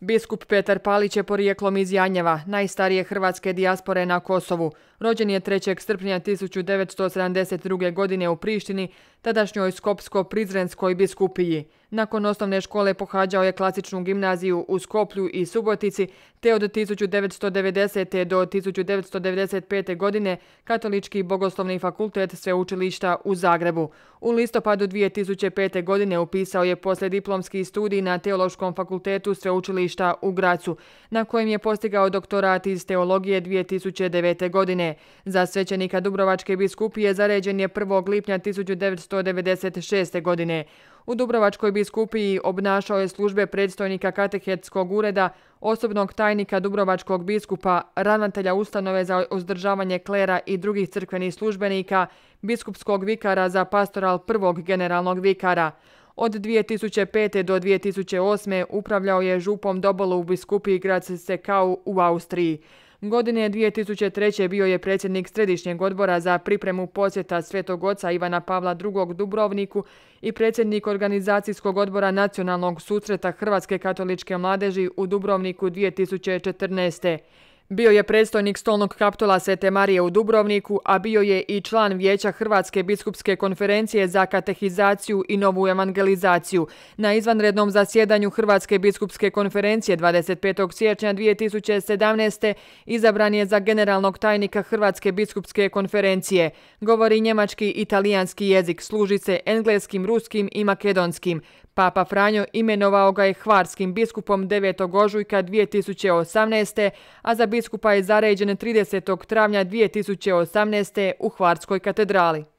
Biskup Petar Palić je porijeklom iz Janjeva, najstarije hrvatske dijaspore na Kosovu. Rođen je 3. srpnja 1972. godine u Prištini, tadašnjoj Skopsko-Prizrenskoj biskupiji. Nakon osnovne škole pohađao je klasičnu gimnaziju u Skoplju i Subotici, te od 1990. do 1995. godine Katolički bogoslovni fakultet sveučilišta u Zagrebu. U listopadu 2005. godine upisao je posle poslediplomski studij na Teološkom fakultetu Sveučilišta u Gracu, na kojem je postigao doktorat iz teologije 2009. godine. Za svećenika Dubrovačke biskupije zaređen je 1. lipnja 1996. godine. U Dubrovačkoj biskupiji obnašao je službe predstojnika katehetskog ureda, osobnog tajnika Dubrovačkog biskupa, ranatelja ustanove za uzdržavanje klera i drugih crkvenih službenika, biskupskog vikara za pastoral prvog generalnog vikara. Od 2005. do 2008. upravljao je župom dobolu u biskupiji Grace Sekau u Austriji. Godine 2003. bio je predsjednik Središnjeg odbora za pripremu posjeta Svetog oca Ivana Pavla II. Dubrovniku i predsjednik Organizacijskog odbora nacionalnog susreta Hrvatske katoličke mladeži u Dubrovniku 2014. Bio je predstojnik stolnog kaptola Svete Marije u Dubrovniku, a bio je i član Vijeća Hrvatske biskupske konferencije za katehizaciju i novu evangelizaciju. Na izvanrednom zasjedanju Hrvatske biskupske konferencije 25. sječnja 2017. izabran je za generalnog tajnika Hrvatske biskupske konferencije. Govori njemački i italijanski jezik, služi se engleskim, ruskim i makedonskim. Papa Franjo imenovao ga je hvarskim biskupom 9. ožujka 2018. a za biskupa je zaređen 30. travnja 2018. u Hvarskoj katedrali.